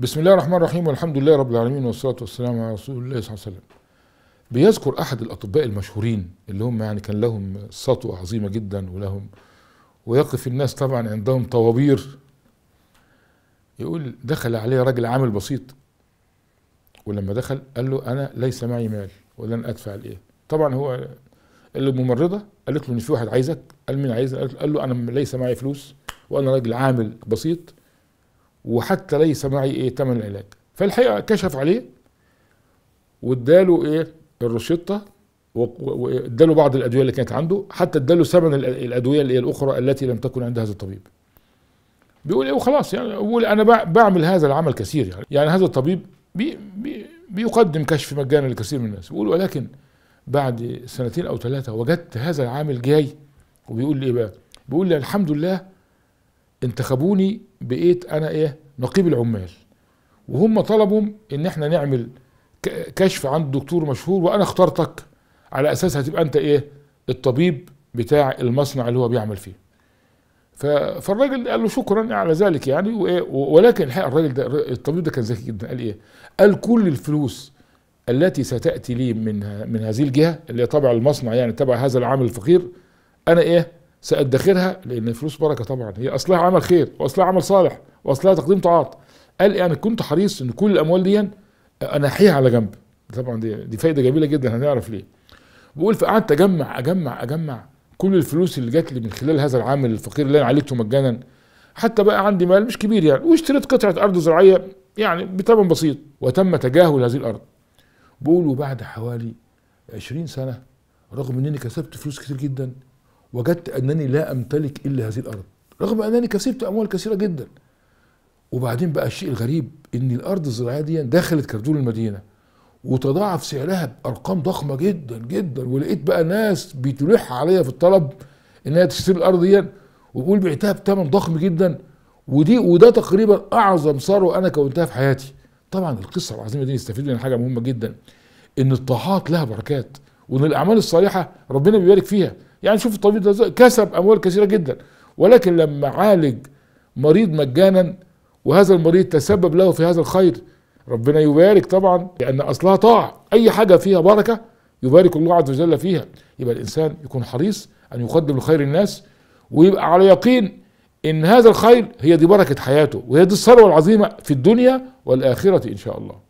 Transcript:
بسم الله الرحمن الرحيم والحمد لله رب العالمين والصلاة والسلام على رسول الله صلى الله عليه وسلم بيذكر أحد الأطباء المشهورين اللي هم يعني كان لهم سطوة عظيمة جدا ولهم ويقف الناس طبعا عندهم طوابير يقول دخل عليه راجل عامل بسيط ولما دخل قال له أنا ليس معي مال ولن أدفع الإيه طبعا هو اللي ممرضة قالت له إن في واحد عايزك قال مين عايزك قال له أنا ليس معي فلوس وأنا راجل عامل بسيط وحتى ليس معي ايه ثمن العلاج فالحقيقه كشف عليه واداله ايه الروشته واداله بعض الادويه اللي كانت عنده حتى اداله ثمن الادويه اللي الاخرى التي لم تكن عند هذا الطبيب بيقول ايه وخلاص يعني بيقول انا بعمل هذا العمل كثير يعني يعني هذا الطبيب بي بي بيقدم كشف مجانا لكثير من الناس بيقول ولكن بعد سنتين او ثلاثه وجدت هذا العامل جاي وبيقول لي ايه بقى بيقول لي الحمد لله انتخبوني بقيت انا ايه نقيب العمال وهم طلبوا ان احنا نعمل كشف عند دكتور مشهور وانا اخترتك على اساس هتبقى انت ايه الطبيب بتاع المصنع اللي هو بيعمل فيه فالراجل قال له شكرا على ذلك يعني وإيه ولكن الحقيقه الراجل ده الطبيب ده كان ذكي جدا قال ايه؟ قال كل الفلوس التي ستاتي لي من من هذه الجهه اللي هي تبع المصنع يعني تبع هذا العامل الفقير انا ايه؟ سادخرها لان الفلوس بركه طبعا هي اصلها عمل خير واصلها عمل صالح واصلها تقديم طاعات قال انا يعني كنت حريص ان كل الاموال دي انحيها على جنب طبعا دي دي فايده جميله جدا هنعرف ليه بقول فقعدت اجمع اجمع اجمع كل الفلوس اللي جات لي من خلال هذا العامل الفقير اللي انا عالجته مجانا حتى بقى عندي مال مش كبير يعني واشتريت قطعه ارض زراعيه يعني بثمن بسيط وتم تجاهل هذه الارض بقول وبعد حوالي 20 سنه رغم انني كسبت فلوس كتير جدا وجدت انني لا امتلك الا هذه الارض رغم انني كسبت اموال كثيره جدا وبعدين بقى الشيء الغريب ان الارض الزراعيه دي دخلت كردون المدينه وتضاعف سعرها بارقام ضخمه جدا جدا ولقيت بقى ناس بتلح عليا في الطلب انها تشتري الارض دي وبقول بعتها بثمن ضخم جدا ودي وده تقريبا اعظم ثروه انا كونتها في حياتي طبعا القصه العظيمه دي نستفيد منها حاجه مهمه جدا ان الطاعات لها بركات وان الاعمال الصالحه ربنا بيبارك فيها يعني شوف الطبيب ده كسب اموال كثيره جدا ولكن لما عالج مريض مجانا وهذا المريض تسبب له في هذا الخير ربنا يبارك طبعا لان اصلها طاعه اي حاجه فيها بركه يبارك الله عز وجل فيها يبقى الانسان يكون حريص ان يقدم لخير الناس ويبقى على يقين ان هذا الخير هي دي بركه حياته وهي دي الثروه العظيمه في الدنيا والاخره ان شاء الله